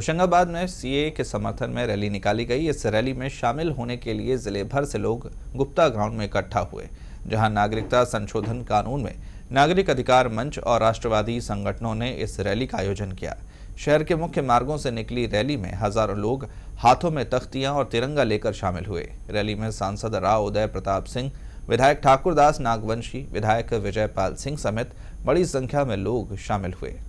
होशंगाबाद में सीए के समर्थन में रैली निकाली गई इस रैली में शामिल होने के लिए जिले भर से लोग गुप्ता ग्राउंड में इकट्ठा हुए जहां नागरिकता संशोधन कानून में नागरिक अधिकार मंच और राष्ट्रवादी संगठनों ने इस रैली का आयोजन किया शहर के मुख्य मार्गों से निकली रैली में हजारों लोग हाथों में तख्तियां और तिरंगा लेकर शामिल हुए रैली में सांसद राव उदय प्रताप सिंह विधायक ठाकुरदास नागवंशी विधायक विजयपाल सिंह समेत बड़ी संख्या में लोग शामिल हुए